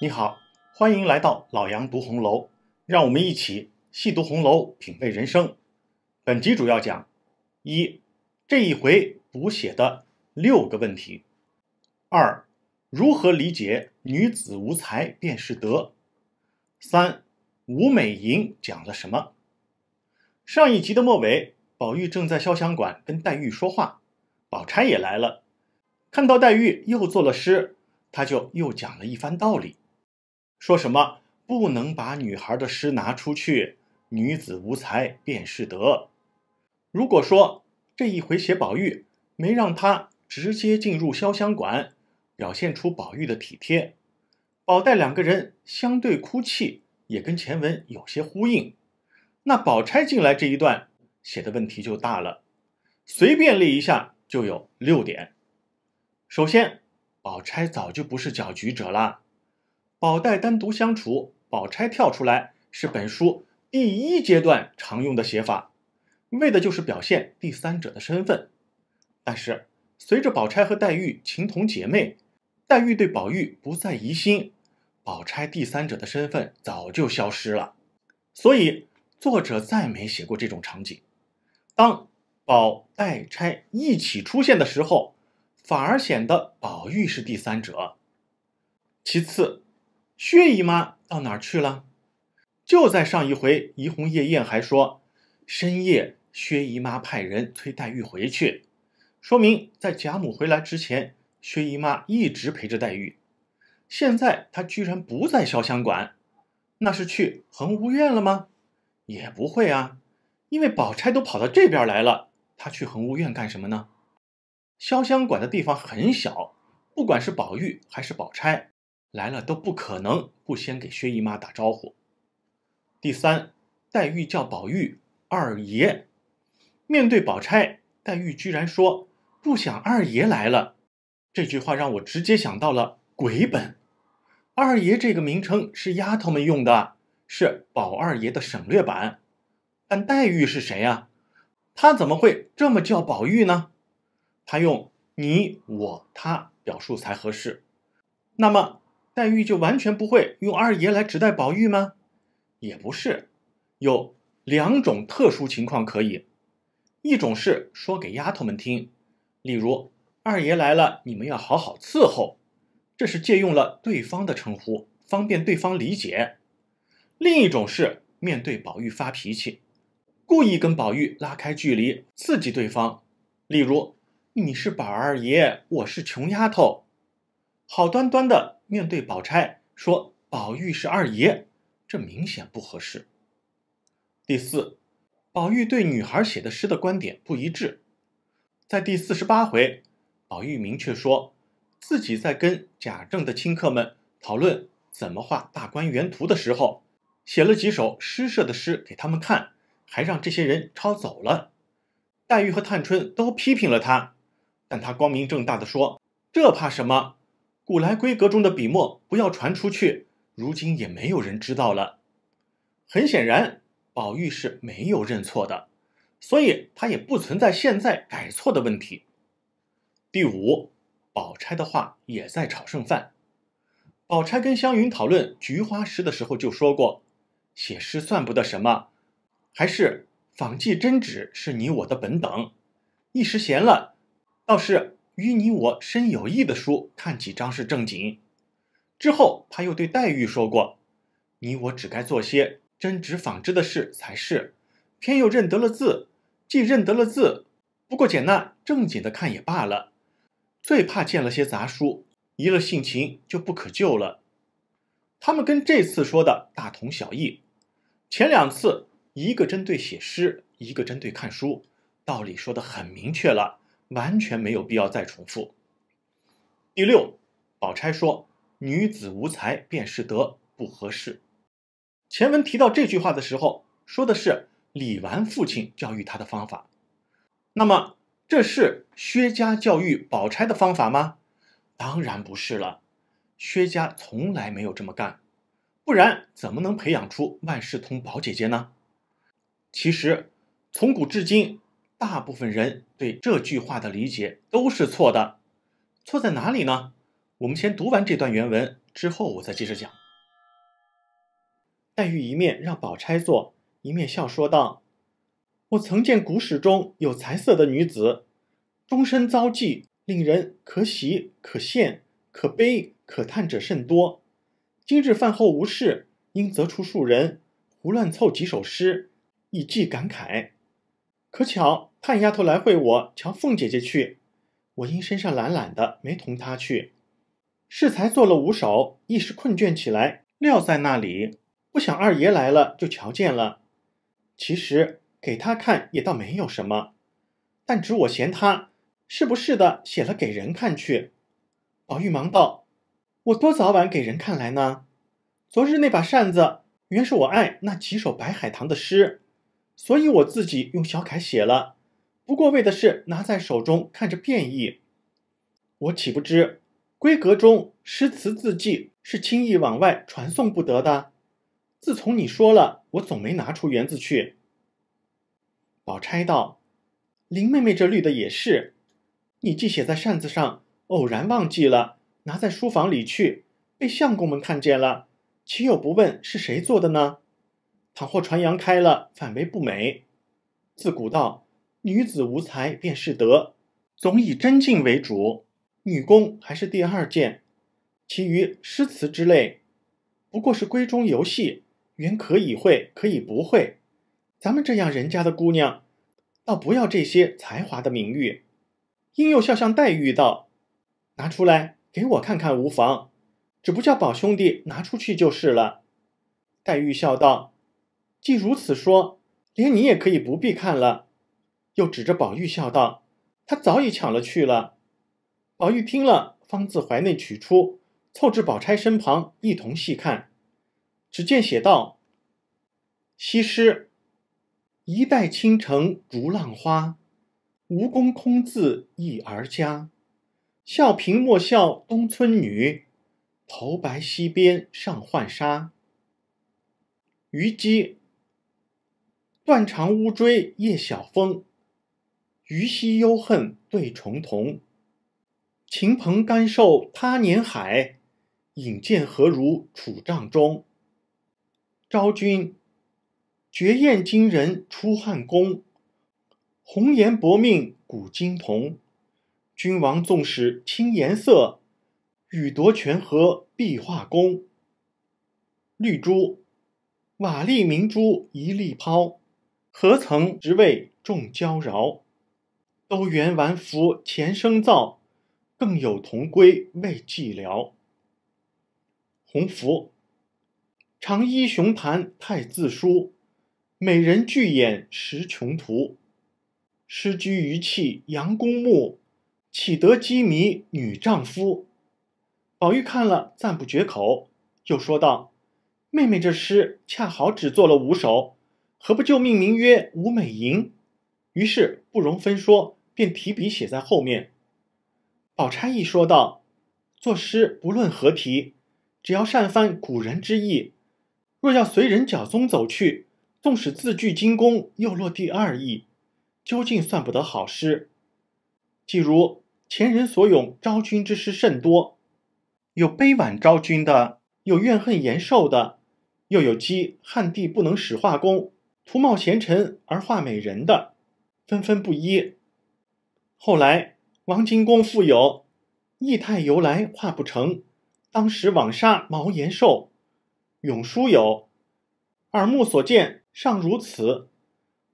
你好，欢迎来到老杨读红楼，让我们一起细读红楼，品味人生。本集主要讲一这一回补写的六个问题；二如何理解女子无才便是德；三吴美莹讲了什么？上一集的末尾，宝玉正在潇湘馆跟黛玉说话，宝钗也来了，看到黛玉又作了诗，他就又讲了一番道理。说什么不能把女孩的诗拿出去？女子无才便是德。如果说这一回写宝玉没让他直接进入潇湘馆，表现出宝玉的体贴，宝黛两个人相对哭泣也跟前文有些呼应，那宝钗进来这一段写的问题就大了。随便列一下就有六点：首先，宝钗早就不是搅局者了。宝黛单独相处，宝钗跳出来是本书第一阶段常用的写法，为的就是表现第三者的身份。但是随着宝钗和黛玉情同姐妹，黛玉对宝玉不再疑心，宝钗第三者的身份早就消失了，所以作者再没写过这种场景。当宝黛钗一起出现的时候，反而显得宝玉是第三者。其次。薛姨妈到哪儿去了？就在上一回怡红夜宴，还说深夜薛姨妈派人催黛玉回去，说明在贾母回来之前，薛姨妈一直陪着黛玉。现在她居然不在潇湘馆，那是去恒芜苑了吗？也不会啊，因为宝钗都跑到这边来了，她去恒芜苑干什么呢？潇湘馆的地方很小，不管是宝玉还是宝钗。来了都不可能不先给薛姨妈打招呼。第三，黛玉叫宝玉二爷，面对宝钗，黛玉居然说不想二爷来了。这句话让我直接想到了鬼本。二爷这个名称是丫头们用的，是宝二爷的省略版。但黛玉是谁呀？她怎么会这么叫宝玉呢？她用你我他表述才合适。那么。黛玉就完全不会用二爷来指代宝玉吗？也不是，有两种特殊情况可以：一种是说给丫头们听，例如二爷来了，你们要好好伺候，这是借用了对方的称呼，方便对方理解；另一种是面对宝玉发脾气，故意跟宝玉拉开距离，刺激对方，例如你是宝二爷，我是穷丫头，好端端的。面对宝钗说：“宝玉是二爷，这明显不合适。”第四，宝玉对女孩写的诗的观点不一致。在第四十八回，宝玉明确说自己在跟贾政的亲客们讨论怎么画大观园图的时候，写了几首诗社的诗给他们看，还让这些人抄走了。黛玉和探春都批评了他，但他光明正大的说：“这怕什么？”古来闺阁中的笔墨，不要传出去。如今也没有人知道了。很显然，宝玉是没有认错的，所以他也不存在现在改错的问题。第五，宝钗的话也在炒剩饭。宝钗跟湘云讨论菊花诗的时候就说过：“写诗算不得什么，还是仿迹真纸是你我的本等。一时闲了，倒是。”与你我深有益的书看几章是正经。之后，他又对黛玉说过：“你我只该做些针织纺织的事才是，偏又认得了字。既认得了字，不过简那正经的看也罢了，最怕见了些杂书，移了性情就不可救了。”他们跟这次说的大同小异，前两次一个针对写诗，一个针对看书，道理说的很明确了。完全没有必要再重复。第六，宝钗说：“女子无才便是德，不合适。”前文提到这句话的时候，说的是李纨父亲教育她的方法。那么，这是薛家教育宝钗的方法吗？当然不是了，薛家从来没有这么干，不然怎么能培养出万事通宝姐姐呢？其实，从古至今。大部分人对这句话的理解都是错的，错在哪里呢？我们先读完这段原文之后，我再接着讲。黛玉一面让宝钗坐，一面笑说道：“我曾见古史中有才色的女子，终身遭际，令人可喜可羡可悲可叹者甚多。今日饭后无事，应择出数人，胡乱凑几首诗，以寄感慨。可巧。”探丫头来会我，瞧凤姐姐去。我因身上懒懒的，没同她去。适才做了五首，一时困倦起来，撂在那里。不想二爷来了，就瞧见了。其实给他看也倒没有什么，但只我嫌他是不是的写了给人看去。宝玉忙道：“我多早晚给人看来呢？昨日那把扇子原是我爱那几首白海棠的诗，所以我自己用小楷写了。”不过为的是拿在手中看着便异。我岂不知闺阁中诗词字迹是轻易往外传送不得的。自从你说了，我总没拿出园子去。宝钗道：“林妹妹这绿的也是，你既写在扇子上，偶然忘记了，拿在书房里去，被相公们看见了，岂有不问是谁做的呢？倘或传扬开了，反为不美。自古道。”女子无才便是德，总以真静为主。女工还是第二件，其余诗词之类，不过是闺中游戏，原可以会，可以不会。咱们这样人家的姑娘，倒不要这些才华的名誉。殷又笑向黛玉道：“拿出来给我看看，无妨。只不叫宝兄弟拿出去就是了。”黛玉笑道：“既如此说，连你也可以不必看了。”又指着宝玉笑道：“他早已抢了去了。”宝玉听了，方自怀内取出，凑至宝钗身旁，一同细看，只见写道：“西施，一代倾城逐浪花，吴宫空自忆儿家。笑颦莫笑东村女，头白溪边上浣纱。”虞姬，断肠乌骓夜晓风。虞兮忧恨对重瞳，秦鹏甘受他年海；引剑何如楚帐中。昭君绝艳惊人出汉宫，红颜薄命古今同。君王纵使轻颜色，欲夺权和必画功。绿珠瓦砾明珠一粒抛，何曾只为众娇娆。都缘完福前生造，更有同归未寂寥。鸿福，长揖雄谈太自疏；美人巨眼识穷途。诗居余气阳公墓，岂得鸡迷女丈夫？宝玉看了赞不绝口，又说道：“妹妹这诗恰好只做了五首，何不就命名曰《五美吟》？”于是不容分说。便提笔写在后面。宝钗一说道：“作诗不论何题，只要善翻古人之意。若要随人脚踪走去，纵使字句精工，又落第二意，究竟算不得好诗。既如前人所咏昭君之诗甚多，有悲婉昭君的，有怨恨延寿的，又有讥汉帝不能使画工图貌贤臣而画美人的，纷纷不一。”后来，王金公复有：“意态由来画不成，当时枉杀毛延寿。”咏书有：“耳目所见尚如此，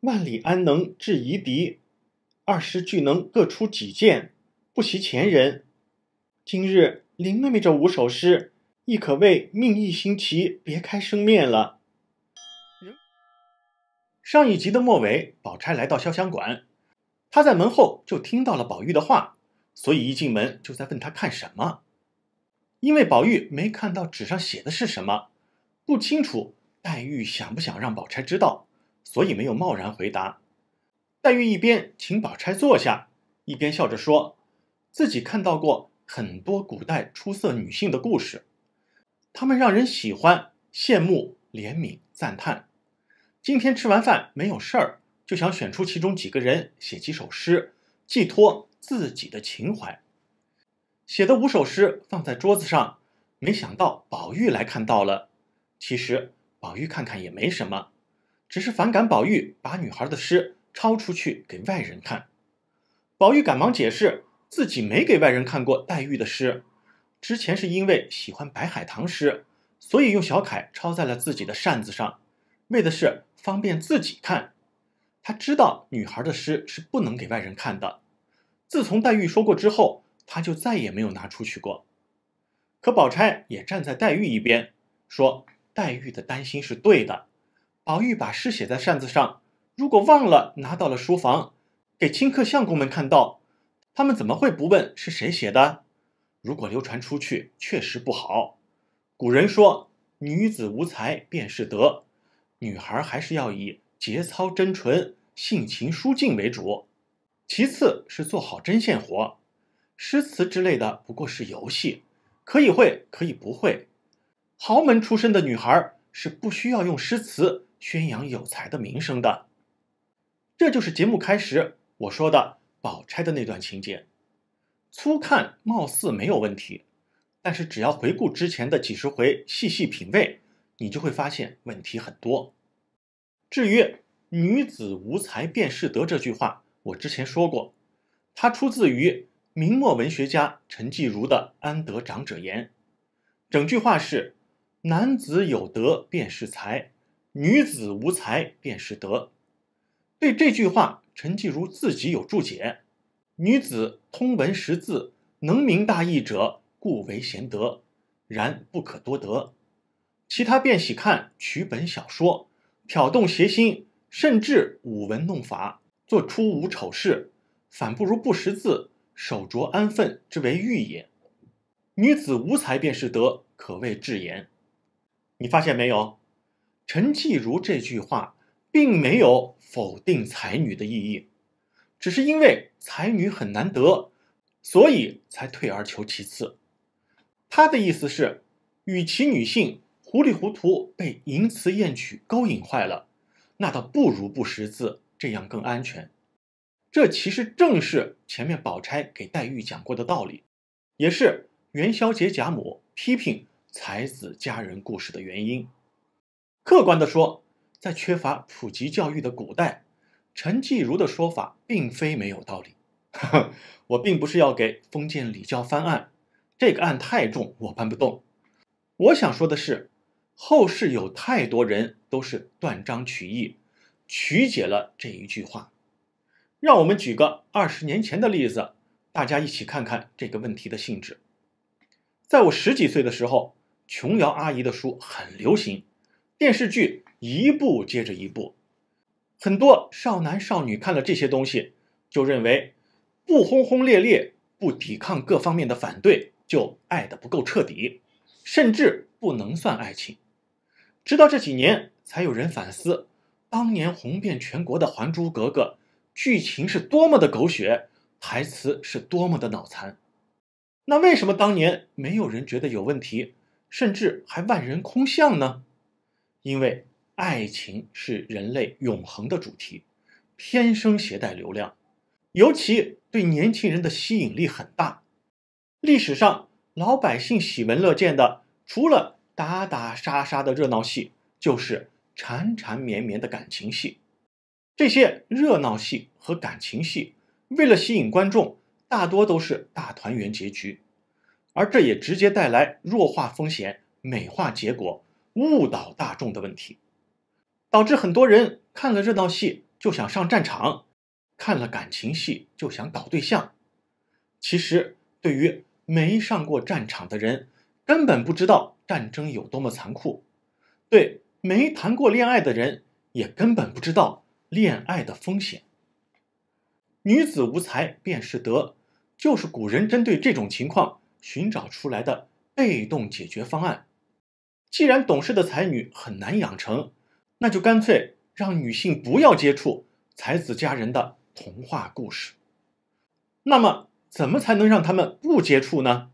万里安能制夷狄？二师俱能各出己见，不习前人。今日林妹妹这五首诗，亦可谓命意新奇，别开生面了。上一集的末尾，宝钗来到潇湘馆。他在门后就听到了宝玉的话，所以一进门就在问他看什么。因为宝玉没看到纸上写的是什么，不清楚黛玉想不想让宝钗知道，所以没有贸然回答。黛玉一边请宝钗坐下，一边笑着说：“自己看到过很多古代出色女性的故事，她们让人喜欢、羡慕、怜悯、赞叹。今天吃完饭没有事儿。”就想选出其中几个人写几首诗，寄托自己的情怀。写的五首诗放在桌子上，没想到宝玉来看到了。其实宝玉看看也没什么，只是反感宝玉把女孩的诗抄出去给外人看。宝玉赶忙解释，自己没给外人看过黛玉的诗，之前是因为喜欢白海棠诗，所以用小楷抄在了自己的扇子上，为的是方便自己看。他知道女孩的诗是不能给外人看的。自从黛玉说过之后，他就再也没有拿出去过。可宝钗也站在黛玉一边，说黛玉的担心是对的。宝玉把诗写在扇子上，如果忘了拿到了书房，给清客相公们看到，他们怎么会不问是谁写的？如果流传出去，确实不好。古人说女子无才便是德，女孩还是要以。节操真纯，性情疏静为主，其次是做好针线活，诗词之类的不过是游戏，可以会可以不会。豪门出身的女孩是不需要用诗词宣扬有才的名声的。这就是节目开始我说的宝钗的那段情节，粗看貌似没有问题，但是只要回顾之前的几十回，细细品味，你就会发现问题很多。至于“女子无才便是德”这句话，我之前说过，它出自于明末文学家陈继儒的《安德长者言》。整句话是“男子有德便是才，女子无才便是德”。对这句话，陈继儒自己有注解：“女子通文识字，能明大义者，故为贤德；然不可多得。其他便喜看取本小说。”挑动邪心，甚至舞文弄法，做出无丑事，反不如不识字、守拙安分之为欲也。女子无才便是德，可谓至言。你发现没有？陈继如这句话并没有否定才女的意义，只是因为才女很难得，所以才退而求其次。他的意思是，与其女性。糊里糊涂被淫词艳曲勾引坏了，那倒不如不识字，这样更安全。这其实正是前面宝钗给黛玉讲过的道理，也是元宵节贾母批评才子佳人故事的原因。客观地说，在缺乏普及教育的古代，陈继儒的说法并非没有道理。我并不是要给封建礼教翻案，这个案太重，我搬不动。我想说的是。后世有太多人都是断章取义，曲解了这一句话。让我们举个二十年前的例子，大家一起看看这个问题的性质。在我十几岁的时候，琼瑶阿姨的书很流行，电视剧一部接着一部，很多少男少女看了这些东西，就认为不轰轰烈烈，不抵抗各方面的反对，就爱的不够彻底，甚至不能算爱情。直到这几年，才有人反思，当年红遍全国的《还珠格格》，剧情是多么的狗血，台词是多么的脑残。那为什么当年没有人觉得有问题，甚至还万人空巷呢？因为爱情是人类永恒的主题，天生携带流量，尤其对年轻人的吸引力很大。历史上，老百姓喜闻乐见的，除了……打打杀杀的热闹戏，就是缠缠绵绵的感情戏。这些热闹戏和感情戏，为了吸引观众，大多都是大团圆结局，而这也直接带来弱化风险、美化结果、误导大众的问题，导致很多人看了热闹戏就想上战场，看了感情戏就想搞对象。其实，对于没上过战场的人，根本不知道战争有多么残酷，对没谈过恋爱的人也根本不知道恋爱的风险。女子无才便是德，就是古人针对这种情况寻找出来的被动解决方案。既然懂事的才女很难养成，那就干脆让女性不要接触才子佳人的童话故事。那么，怎么才能让他们不接触呢？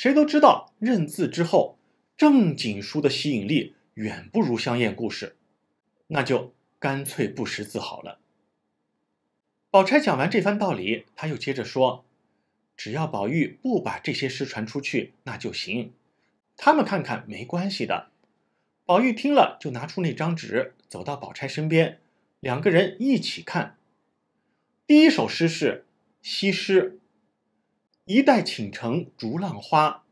谁都知道，认字之后，正经书的吸引力远不如香艳故事，那就干脆不识字好了。宝钗讲完这番道理，她又接着说：“只要宝玉不把这些诗传出去，那就行，他们看看没关系的。”宝玉听了，就拿出那张纸，走到宝钗身边，两个人一起看。第一首诗是《西施》。一代倾城逐浪花，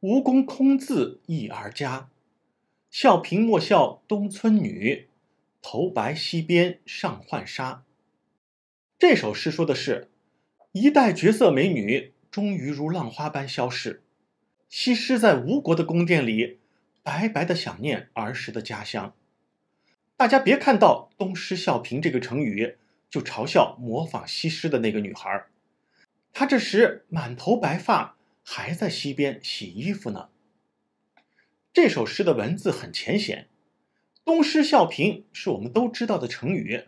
吴宫空自忆儿家。笑颦莫笑东村女，头白溪边尚浣纱。这首诗说的是，一代绝色美女终于如浪花般消逝。西施在吴国的宫殿里，白白的想念儿时的家乡。大家别看到“东施效颦”这个成语，就嘲笑模仿西施的那个女孩。他这时满头白发，还在溪边洗衣服呢。这首诗的文字很浅显，“东施效颦”是我们都知道的成语，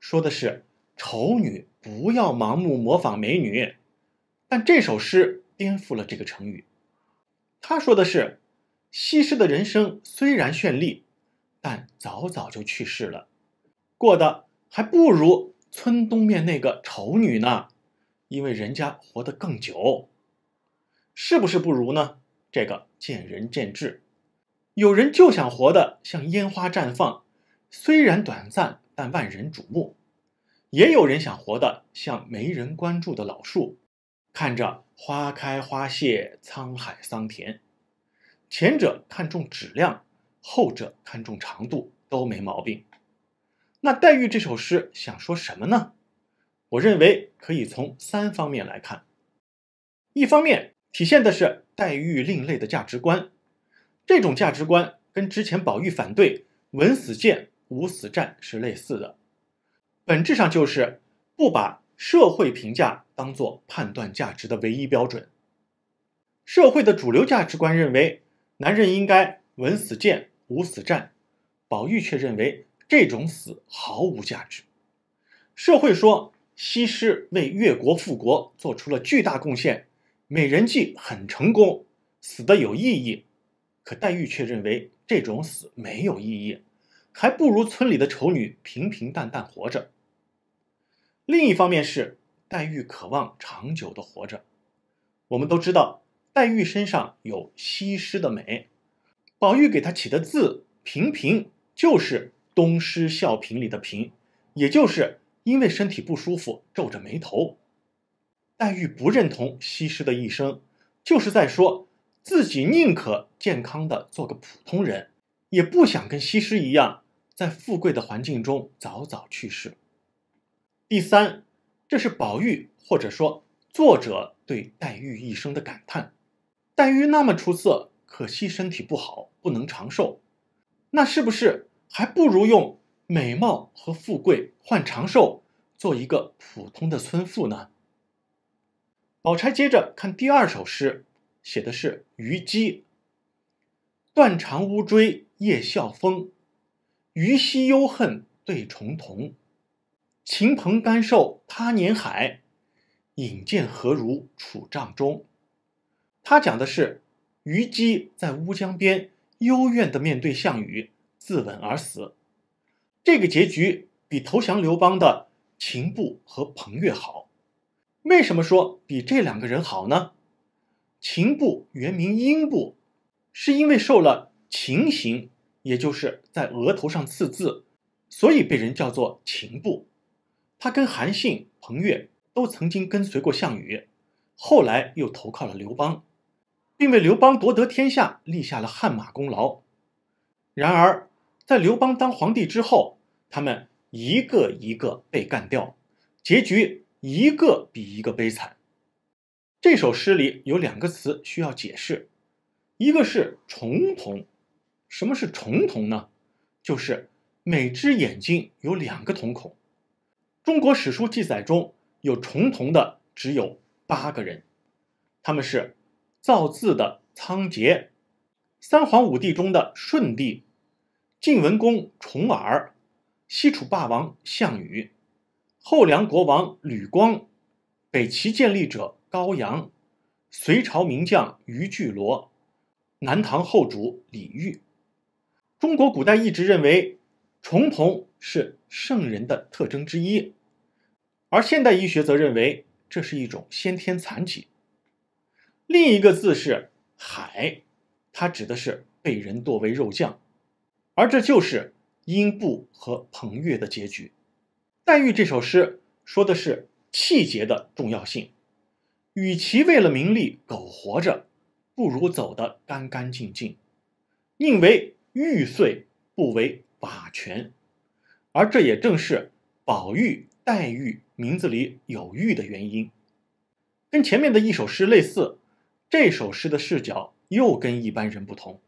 说的是丑女不要盲目模仿美女。但这首诗颠覆了这个成语，他说的是：西施的人生虽然绚丽，但早早就去世了，过得还不如村东面那个丑女呢。因为人家活得更久，是不是不如呢？这个见仁见智。有人就想活得像烟花绽放，虽然短暂，但万人瞩目；也有人想活得像没人关注的老树，看着花开花谢，沧海桑田。前者看重质量，后者看重长度，都没毛病。那黛玉这首诗想说什么呢？我认为可以从三方面来看。一方面体现的是黛玉另类的价值观，这种价值观跟之前宝玉反对“文死谏，武死战”是类似的，本质上就是不把社会评价当作判断价值的唯一标准。社会的主流价值观认为男人应该“文死谏，武死战”，宝玉却认为这种死毫无价值。社会说。西施为越国复国做出了巨大贡献，美人计很成功，死的有意义。可黛玉却认为这种死没有意义，还不如村里的丑女平平淡淡活着。另一方面是黛玉渴望长久的活着。我们都知道黛玉身上有西施的美，宝玉给她起的字平平，就是东施效颦里的平，也就是。因为身体不舒服，皱着眉头。黛玉不认同西施的一生，就是在说自己宁可健康的做个普通人，也不想跟西施一样，在富贵的环境中早早去世。第三，这是宝玉或者说作者对黛玉一生的感叹。黛玉那么出色，可惜身体不好，不能长寿。那是不是还不如用？美貌和富贵换长寿，做一个普通的村妇呢？宝钗接着看第二首诗，写的是虞姬。断肠乌骓夜啸风，虞兮忧恨对重瞳。秦彭甘受他年海，饮剑何如楚帐中？他讲的是虞姬在乌江边幽怨的面对项羽自刎而死。这个结局比投降刘邦的秦布和彭越好，为什么说比这两个人好呢？秦布原名英布，是因为受了秦刑，也就是在额头上刺字，所以被人叫做秦布。他跟韩信、彭越都曾经跟随过项羽，后来又投靠了刘邦，并为刘邦夺得天下立下了汗马功劳。然而。在刘邦当皇帝之后，他们一个一个被干掉，结局一个比一个悲惨。这首诗里有两个词需要解释，一个是“重瞳”，什么是“重瞳”呢？就是每只眼睛有两个瞳孔。中国史书记载中有重瞳的只有八个人，他们是造字的仓颉，三皇五帝中的舜帝。晋文公重耳，西楚霸王项羽，后梁国王吕光，北齐建立者高阳、隋朝名将于巨罗，南唐后主李煜。中国古代一直认为重瞳是圣人的特征之一，而现代医学则认为这是一种先天残疾。另一个字是“海”，它指的是被人剁为肉酱。而这就是英布和彭越的结局。黛玉这首诗说的是气节的重要性，与其为了名利苟活着，不如走得干干净净，宁为玉碎不为瓦全。而这也正是宝玉、黛玉名字里有“玉”的原因。跟前面的一首诗类似，这首诗的视角又跟一般人不同。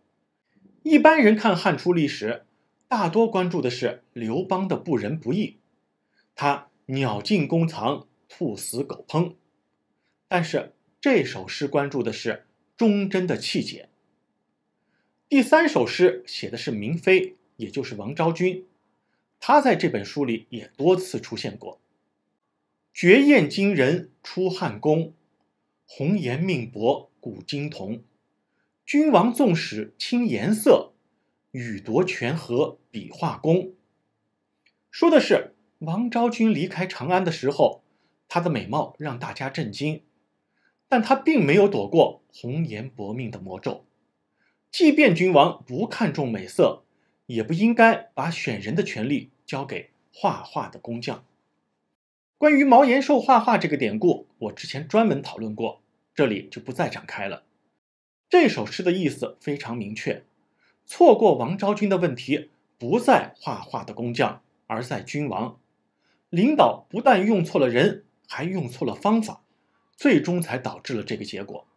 一般人看汉初历史，大多关注的是刘邦的不仁不义，他鸟尽弓藏，兔死狗烹。但是这首诗关注的是忠贞的气节。第三首诗写的是明妃，也就是王昭君，她在这本书里也多次出现过。绝艳惊人出汉宫，红颜命薄古今同。君王纵使轻颜色，与夺权和比画工。说的是王昭君离开长安的时候，她的美貌让大家震惊，但她并没有躲过“红颜薄命”的魔咒。即便君王不看重美色，也不应该把选人的权利交给画画的工匠。关于毛延寿画画这个典故，我之前专门讨论过，这里就不再展开了。这首诗的意思非常明确，错过王昭君的问题不在画画的工匠，而在君王。领导不但用错了人，还用错了方法，最终才导致了这个结果。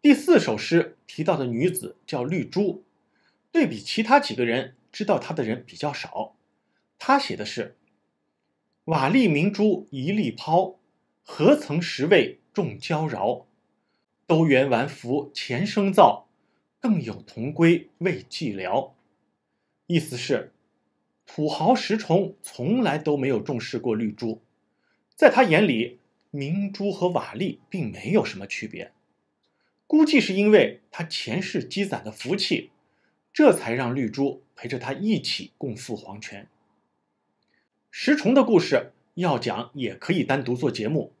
第四首诗提到的女子叫绿珠，对比其他几个人，知道她的人比较少。她写的是：“瓦砾明珠一粒抛，何曾识味重娇娆。”周圆完福前生造，更有同归未寂寥。意思是，土豪石崇从来都没有重视过绿珠，在他眼里，明珠和瓦砾并没有什么区别。估计是因为他前世积攒的福气，这才让绿珠陪着他一起共赴黄泉。石崇的故事要讲，也可以单独做节目。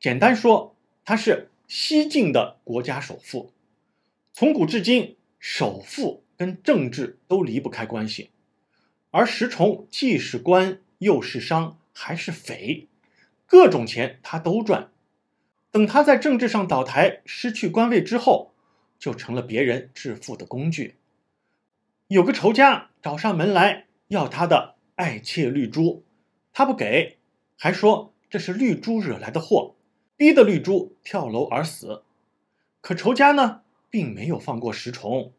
简单说，他是。西晋的国家首富，从古至今，首富跟政治都离不开关系。而石崇既是官，又是商，还是匪，各种钱他都赚。等他在政治上倒台，失去官位之后，就成了别人致富的工具。有个仇家找上门来要他的爱妾绿珠，他不给，还说这是绿珠惹来的祸。逼得绿珠跳楼而死，可仇家呢，并没有放过石崇，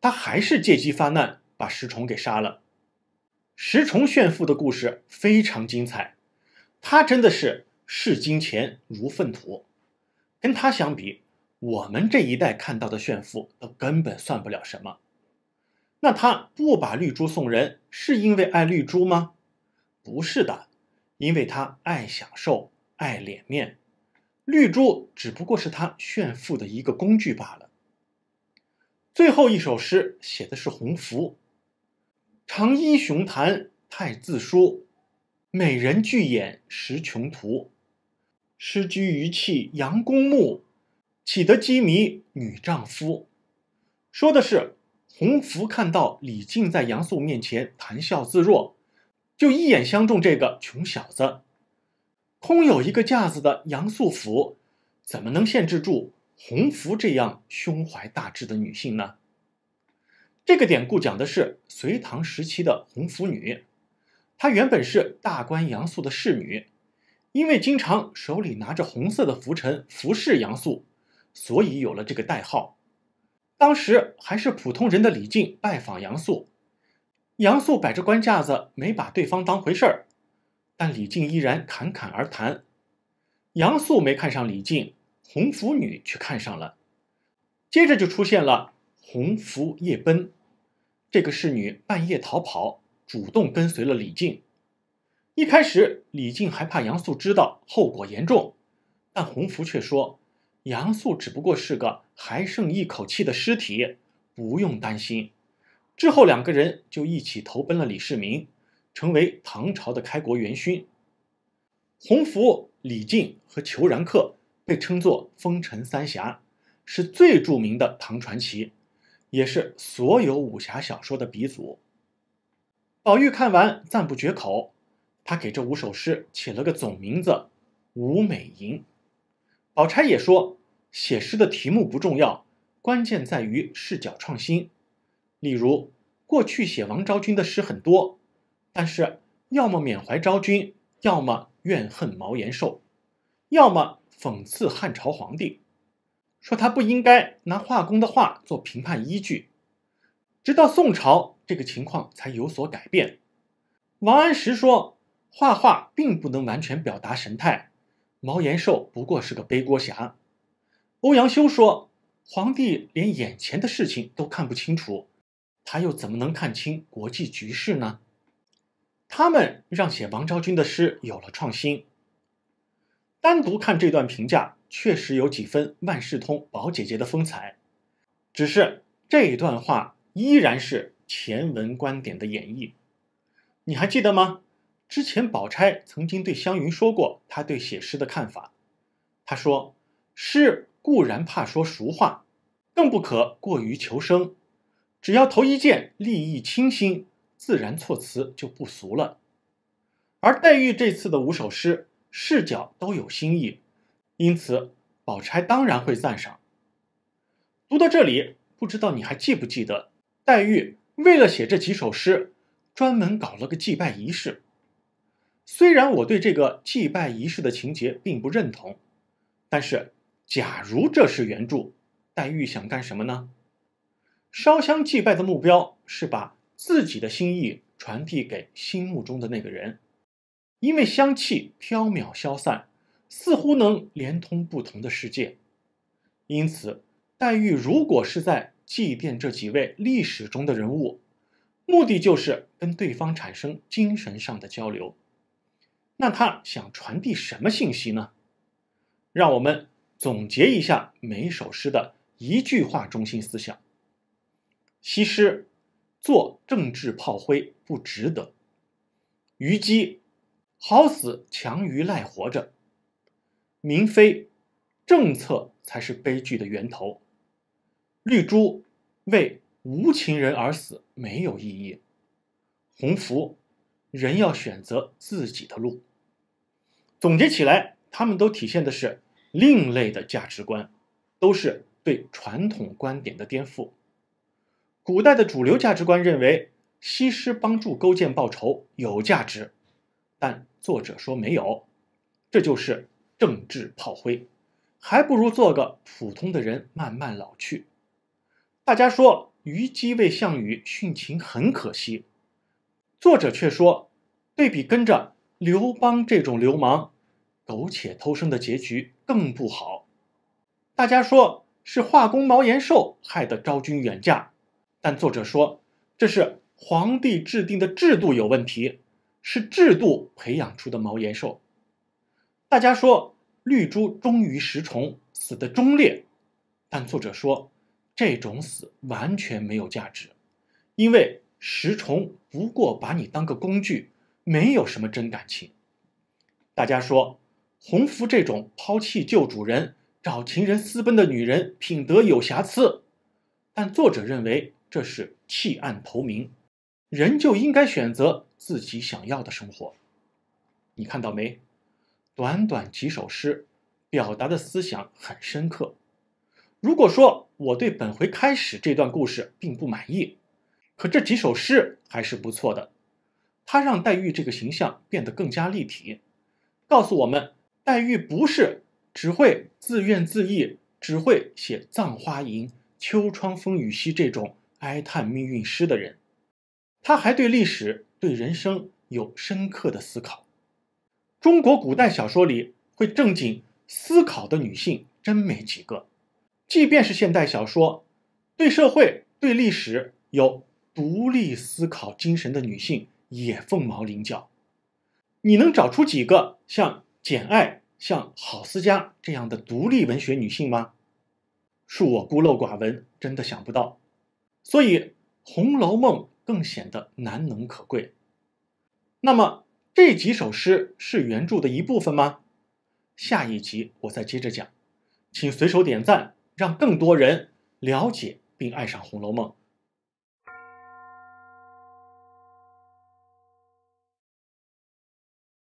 他还是借机发难，把石崇给杀了。石崇炫富的故事非常精彩，他真的是视金钱如粪土。跟他相比，我们这一代看到的炫富都根本算不了什么。那他不把绿珠送人，是因为爱绿珠吗？不是的，因为他爱享受，爱脸面。绿珠只不过是他炫富的一个工具罢了。最后一首诗写的是洪福，长揖雄谈太自殊，美人巨眼识穷途。诗居于气扬公墓，岂得鸡迷女丈夫？说的是洪福看到李靖在杨素面前谈笑自若，就一眼相中这个穷小子。空有一个架子的杨素福，怎么能限制住洪福这样胸怀大志的女性呢？这个典故讲的是隋唐时期的洪福女，她原本是大官杨素的侍女，因为经常手里拿着红色的拂尘服侍杨素，所以有了这个代号。当时还是普通人的李靖拜访杨素，杨素摆着官架子，没把对方当回事儿。但李靖依然侃侃而谈。杨素没看上李靖，红拂女却看上了。接着就出现了红拂夜奔，这个侍女半夜逃跑，主动跟随了李靖。一开始李靖还怕杨素知道，后果严重。但红拂却说：“杨素只不过是个还剩一口气的尸体，不用担心。”之后两个人就一起投奔了李世民。成为唐朝的开国元勋，洪福、李靖和裘然客被称作“风尘三侠”，是最著名的唐传奇，也是所有武侠小说的鼻祖。宝玉看完赞不绝口，他给这五首诗起了个总名字《五美吟》。宝钗也说，写诗的题目不重要，关键在于视角创新。例如，过去写王昭君的诗很多。但是，要么缅怀昭君，要么怨恨毛延寿，要么讽刺汉朝皇帝，说他不应该拿画工的画做评判依据。直到宋朝，这个情况才有所改变。王安石说，画画并不能完全表达神态，毛延寿不过是个背锅侠。欧阳修说，皇帝连眼前的事情都看不清楚，他又怎么能看清国际局势呢？他们让写王昭君的诗有了创新。单独看这段评价，确实有几分万事通宝姐姐的风采。只是这一段话依然是前文观点的演绎。你还记得吗？之前宝钗曾经对湘云说过她对写诗的看法。她说：“诗固然怕说俗话，更不可过于求生。只要头一件立意清新。”自然措辞就不俗了，而黛玉这次的五首诗视角都有新意，因此宝钗当然会赞赏。读到这里，不知道你还记不记得，黛玉为了写这几首诗，专门搞了个祭拜仪式。虽然我对这个祭拜仪式的情节并不认同，但是假如这是原著，黛玉想干什么呢？烧香祭拜的目标是把。自己的心意传递给心目中的那个人，因为香气飘渺消散，似乎能连通不同的世界。因此，黛玉如果是在祭奠这几位历史中的人物，目的就是跟对方产生精神上的交流。那他想传递什么信息呢？让我们总结一下每首诗的一句话中心思想。西施。做政治炮灰不值得。虞姬好死强于赖活着。明妃政策才是悲剧的源头。绿珠为无情人而死没有意义。洪福人要选择自己的路。总结起来，他们都体现的是另类的价值观，都是对传统观点的颠覆。古代的主流价值观认为，西施帮助勾践报仇有价值，但作者说没有，这就是政治炮灰，还不如做个普通的人慢慢老去。大家说虞姬为项羽殉情很可惜，作者却说，对比跟着刘邦这种流氓苟且偷生的结局更不好。大家说是画工毛延寿害得昭君远嫁。但作者说，这是皇帝制定的制度有问题，是制度培养出的毛延寿。大家说绿珠忠于石崇，死的忠烈，但作者说这种死完全没有价值，因为石崇不过把你当个工具，没有什么真感情。大家说红福这种抛弃旧主人找情人私奔的女人品德有瑕疵，但作者认为。这是弃暗投明，人就应该选择自己想要的生活。你看到没？短短几首诗，表达的思想很深刻。如果说我对本回开始这段故事并不满意，可这几首诗还是不错的。它让黛玉这个形象变得更加立体，告诉我们黛玉不是只会自怨自艾，只会写《葬花吟》《秋窗风雨夕》这种。哀叹命运诗的人，他还对历史、对人生有深刻的思考。中国古代小说里会正经思考的女性真没几个，即便是现代小说，对社会、对历史有独立思考精神的女性也凤毛麟角。你能找出几个像简爱、像郝思嘉这样的独立文学女性吗？恕我孤陋寡闻，真的想不到。所以，《红楼梦》更显得难能可贵。那么，这几首诗是原著的一部分吗？下一集我再接着讲，请随手点赞，让更多人了解并爱上《红楼梦》。